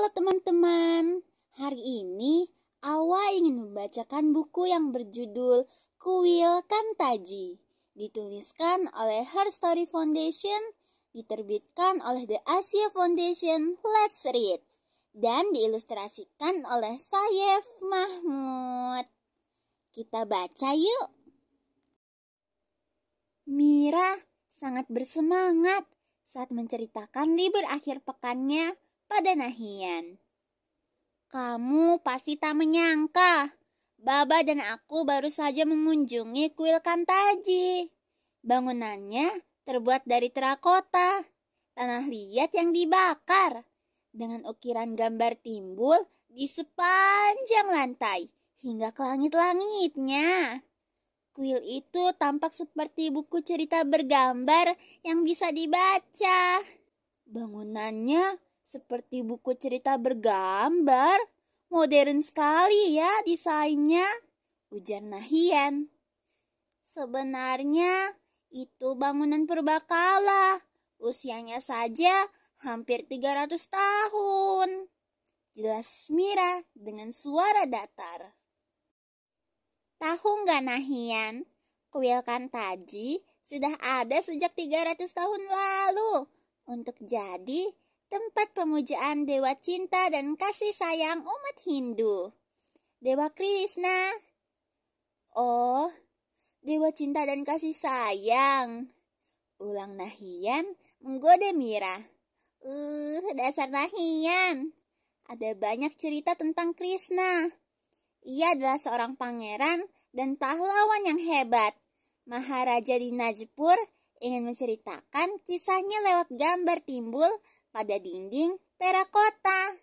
Halo teman-teman, hari ini Awa ingin membacakan buku yang berjudul Kuil Kantaji. Dituliskan oleh Her Story Foundation, diterbitkan oleh The Asia Foundation, Let's Read, dan diilustrasikan oleh Sayef Mahmud. Kita baca yuk. Mira sangat bersemangat saat menceritakan libur akhir pekannya pada Nahian. Kamu pasti tak menyangka, Baba dan aku baru saja mengunjungi kuil Kantaji. Bangunannya terbuat dari terakota, tanah liat yang dibakar, dengan ukiran gambar timbul di sepanjang lantai hingga ke langit-langitnya. Kuil itu tampak seperti buku cerita bergambar yang bisa dibaca. Bangunannya seperti buku cerita bergambar. Modern sekali ya desainnya, ujar Nahian. Sebenarnya itu bangunan purbakala. Usianya saja hampir 300 tahun. Jelas Mira dengan suara datar. Tahu nggak Nahian? Kuil Kantaji sudah ada sejak 300 tahun lalu. Untuk jadi tempat pemujaan dewa cinta dan kasih sayang umat Hindu. Dewa Krishna. Oh, dewa cinta dan kasih sayang. Ulang Nahian menggoda Mira. Uh, dasar Nahian. Ada banyak cerita tentang Krishna. Ia adalah seorang pangeran dan pahlawan yang hebat. Maharaja di Najpur ingin menceritakan kisahnya lewat gambar timbul pada dinding terakota.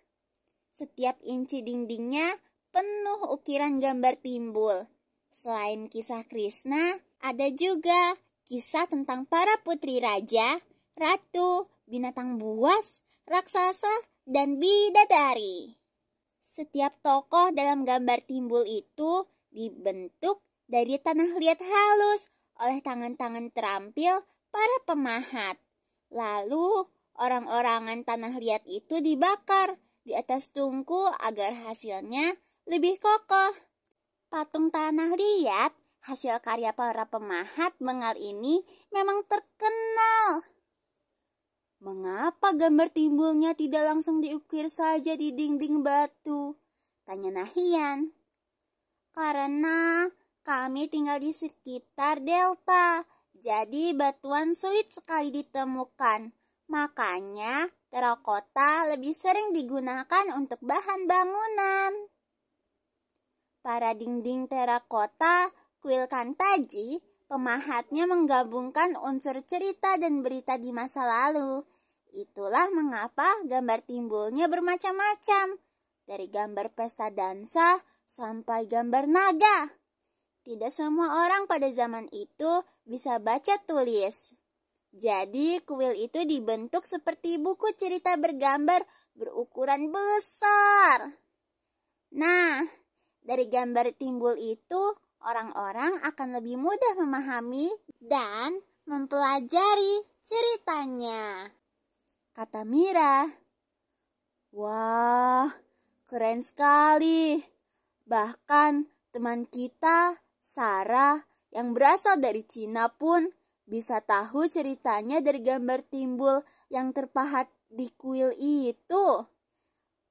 Setiap inci dindingnya penuh ukiran gambar timbul. Selain kisah Krishna, ada juga kisah tentang para putri raja, ratu, binatang buas, raksasa, dan bidadari. Setiap tokoh dalam gambar timbul itu dibentuk dari tanah liat halus oleh tangan-tangan terampil para pemahat. Lalu orang-orangan tanah liat itu dibakar di atas tungku agar hasilnya lebih kokoh. Patung tanah liat hasil karya para pemahat mengal ini memang terkenal. Mengapa gambar timbulnya tidak langsung diukir saja di dinding batu? Tanya Nahian. Karena kami tinggal di sekitar delta, jadi batuan sulit sekali ditemukan. Makanya, terakota lebih sering digunakan untuk bahan bangunan. Para dinding terakota, kuil kantaji, pemahatnya menggabungkan unsur cerita dan berita di masa lalu. Itulah mengapa gambar timbulnya bermacam-macam, dari gambar pesta dansa sampai gambar naga. Tidak semua orang pada zaman itu bisa baca tulis. Jadi kuil itu dibentuk seperti buku cerita bergambar berukuran besar. Nah, dari gambar timbul itu orang-orang akan lebih mudah memahami dan mempelajari ceritanya. Kata Mira, "Wah, keren sekali! Bahkan teman kita, Sarah, yang berasal dari Cina pun..." Bisa tahu ceritanya dari gambar timbul yang terpahat di kuil itu.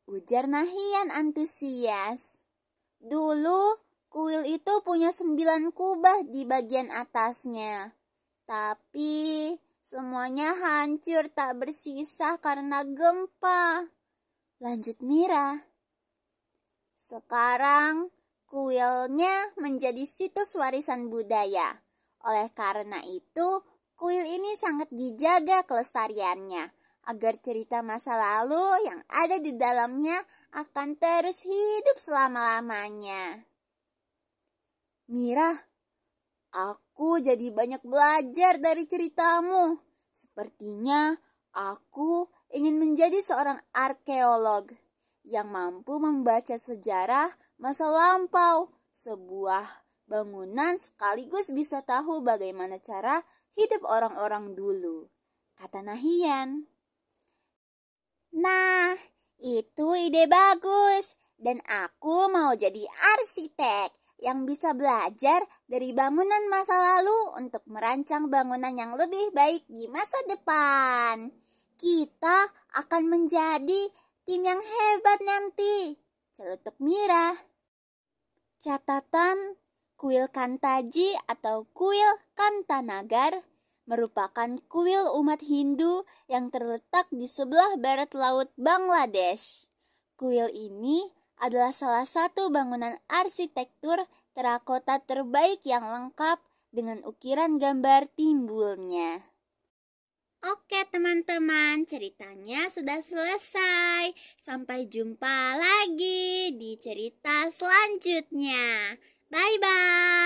Ujar Nahian antusias. Dulu kuil itu punya sembilan kubah di bagian atasnya. Tapi semuanya hancur tak bersisa karena gempa. Lanjut Mira. Sekarang kuilnya menjadi situs warisan budaya oleh karena itu, kuil ini sangat dijaga kelestariannya agar cerita masa lalu yang ada di dalamnya akan terus hidup selama-lamanya. Mira, aku jadi banyak belajar dari ceritamu. Sepertinya aku ingin menjadi seorang arkeolog yang mampu membaca sejarah masa lampau, sebuah bangunan sekaligus bisa tahu bagaimana cara hidup orang-orang dulu, kata Nahian. Nah, itu ide bagus dan aku mau jadi arsitek yang bisa belajar dari bangunan masa lalu untuk merancang bangunan yang lebih baik di masa depan. Kita akan menjadi tim yang hebat nanti, celetuk Mira. Catatan Kuil Kantaji atau kuil Kantanagar merupakan kuil umat Hindu yang terletak di sebelah barat laut Bangladesh. Kuil ini adalah salah satu bangunan arsitektur terakota terbaik yang lengkap dengan ukiran gambar timbulnya. Oke teman-teman, ceritanya sudah selesai. Sampai jumpa lagi di cerita selanjutnya. バイバーイ